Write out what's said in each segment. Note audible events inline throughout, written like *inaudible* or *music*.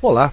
Olá,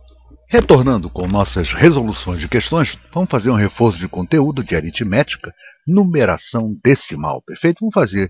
Retornando com nossas resoluções de questões, vamos fazer um reforço de conteúdo de aritmética, numeração decimal, perfeito? Vamos fazer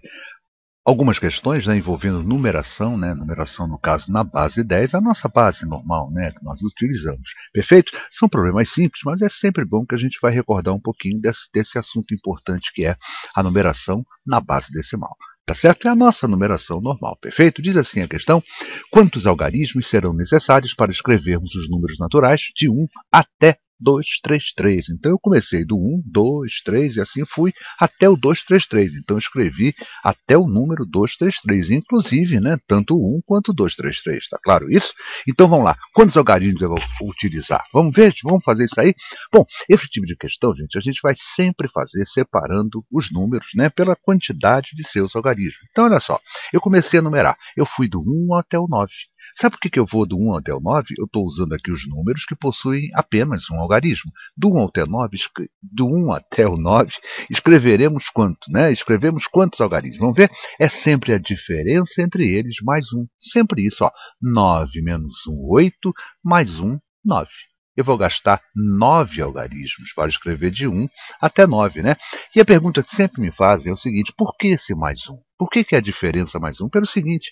algumas questões né, envolvendo numeração, né, numeração no caso na base 10, a nossa base normal né, que nós utilizamos, perfeito? São problemas simples, mas é sempre bom que a gente vai recordar um pouquinho desse, desse assunto importante que é a numeração na base decimal. Tá certo? É a nossa numeração normal. Perfeito? Diz assim a questão: quantos algarismos serão necessários para escrevermos os números naturais de 1 até 233. Então eu comecei do 1, 2, 3 e assim fui até o 233. Então eu escrevi até o número 233, Inclusive, né, tanto o 1 quanto o 233, 3, Está claro isso? Então vamos lá. Quantos algarismos eu vou utilizar? Vamos ver? Vamos fazer isso aí? Bom, esse tipo de questão, gente, a gente vai sempre fazer separando os números né, pela quantidade de seus algarismos. Então olha só, eu comecei a numerar. Eu fui do 1 até o 9. Sabe por que eu vou do 1 até o 9? Eu estou usando aqui os números que possuem apenas um algarismo. Do 1 até, 9, do 1 até o 9, escreveremos quanto? Né? Escrevemos quantos algarismos? Vamos ver? É sempre a diferença entre eles mais 1. Sempre isso. Ó. 9 menos 1, 8, mais 1, 9. Eu vou gastar 9 algarismos para escrever de 1 até 9. Né? E a pergunta que sempre me fazem é o seguinte, por que esse mais 1? Por que, que é a diferença mais 1? Pelo seguinte,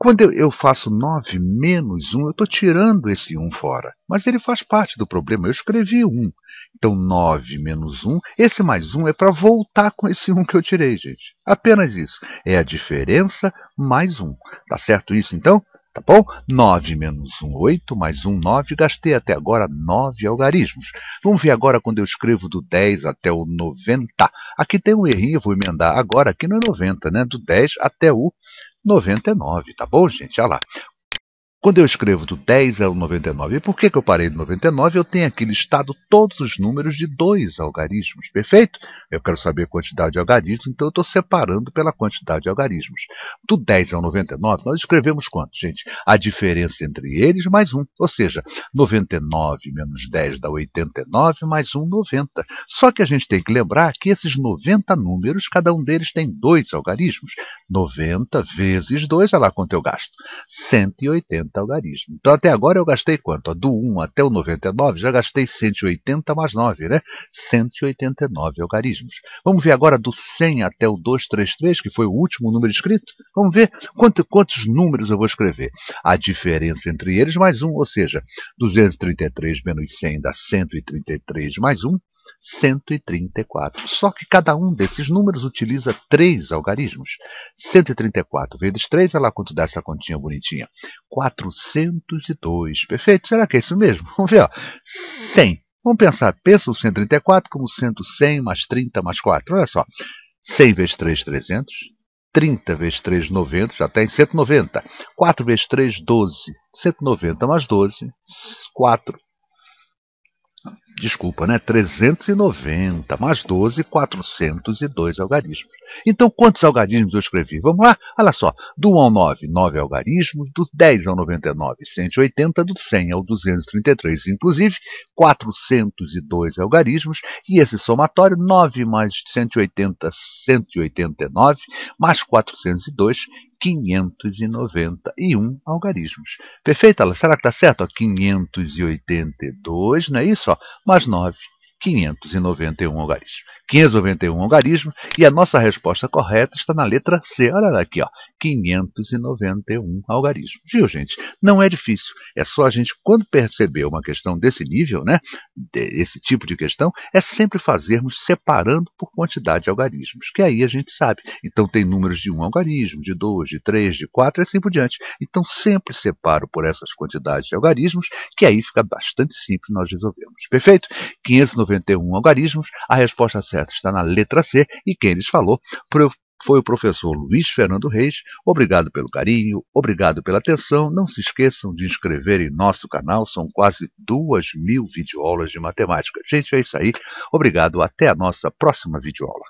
quando eu faço 9 menos 1, eu estou tirando esse 1 fora. Mas ele faz parte do problema, eu escrevi 1. Então, 9 menos 1, esse mais 1 é para voltar com esse 1 que eu tirei, gente. Apenas isso. É a diferença mais 1. Está certo isso, então? Tá bom? 9 menos 1, 8, mais 1, 9. Gastei até agora 9 algarismos. Vamos ver agora quando eu escrevo do 10 até o 90. Aqui tem um errinho, eu vou emendar agora. Aqui não é 90, né? Do 10 até o 99, tá bom, gente? Olha lá. Quando eu escrevo do 10 ao 99, e por que, que eu parei no 99? Eu tenho aqui listado todos os números de dois algarismos, perfeito? Eu quero saber a quantidade de algarismos, então eu estou separando pela quantidade de algarismos. Do 10 ao 99, nós escrevemos quanto, gente? A diferença entre eles mais um, ou seja, 99 menos 10 dá 89, mais um 90. Só que a gente tem que lembrar que esses 90 números, cada um deles tem dois algarismos. 90 vezes 2, olha lá quanto eu gasto, 180 de talgarismo. Então até agora eu gastei quanto? Do 1 até o 99 já gastei 180 mais 9, né? 189 algarismos. Vamos ver agora do 100 até o 233, que foi o último número escrito. Vamos ver quanto, quantos números eu vou escrever. A diferença entre eles mais 1, ou seja, 233 menos 100 dá 133 mais 1. 134. Só que cada um desses números utiliza três algarismos. 134 vezes 3, olha lá quanto dá essa continha bonitinha. 402. Perfeito? Será que é isso mesmo? *laughs* Vamos ver. Ó. 100. Vamos pensar. Pensa o 134 como sendo 100 mais 30 mais 4. Olha só. 100 vezes 3, 300. 30 vezes 3, 90, já tem 190. 4 vezes 3, 12. 190 mais 12, 4 desculpa, né? 390 mais 12, 402 algarismos. Então, quantos algarismos eu escrevi? Vamos lá? Olha só. Do 1 ao 9, 9 algarismos. Do 10 ao 99, 180. Do 100 ao 233, inclusive, 402 algarismos. E esse somatório, 9 mais 180, 189, mais 402, 591 algarismos. Perfeito, Será que está certo? 582, não é isso? mais 9. 591 algarismos. 591 algarismos e a nossa resposta correta está na letra C. Olha aqui, ó. 591 algarismos. Viu, gente? Não é difícil. É só a gente, quando perceber uma questão desse nível, né, esse tipo de questão, é sempre fazermos separando por quantidade de algarismos, que aí a gente sabe. Então tem números de um algarismo, de dois, de três, de quatro e assim por diante. Então sempre separo por essas quantidades de algarismos, que aí fica bastante simples nós resolvemos. Perfeito? 591 algarismos, a resposta certa está na letra C e quem lhes falou foi o professor Luiz Fernando Reis. Obrigado pelo carinho, obrigado pela atenção. Não se esqueçam de inscrever em nosso canal, são quase duas mil videoaulas de matemática. Gente, é isso aí. Obrigado, até a nossa próxima videoaula.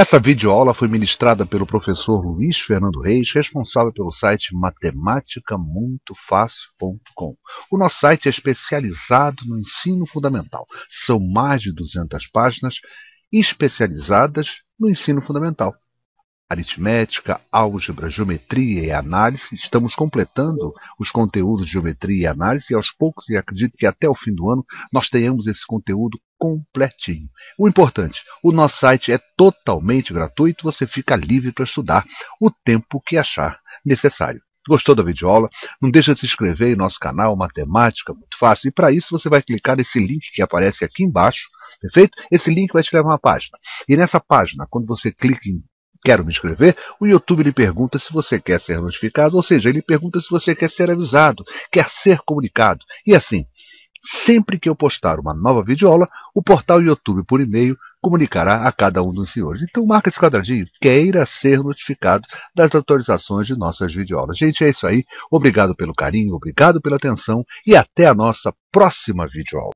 Essa videoaula foi ministrada pelo professor Luiz Fernando Reis, responsável pelo site matematicamuitofácil.com. O nosso site é especializado no ensino fundamental. São mais de 200 páginas especializadas no ensino fundamental. Aritmética, álgebra, geometria e análise, estamos completando os conteúdos de geometria e análise e aos poucos, e acredito que até o fim do ano, nós tenhamos esse conteúdo completinho. O importante, o nosso site é totalmente gratuito, você fica livre para estudar o tempo que achar necessário. Gostou da videoaula? Não deixa de se inscrever em nosso canal Matemática Muito Fácil. E para isso você vai clicar nesse link que aparece aqui embaixo, perfeito? Esse link vai te levar a uma página. E nessa página, quando você clica em Quero me inscrever? O YouTube lhe pergunta se você quer ser notificado, ou seja, ele pergunta se você quer ser avisado, quer ser comunicado. E assim, sempre que eu postar uma nova videoaula, o portal YouTube por e-mail comunicará a cada um dos senhores. Então marca esse quadradinho, queira ser notificado das autorizações de nossas videoaulas. Gente, é isso aí. Obrigado pelo carinho, obrigado pela atenção e até a nossa próxima videoaula.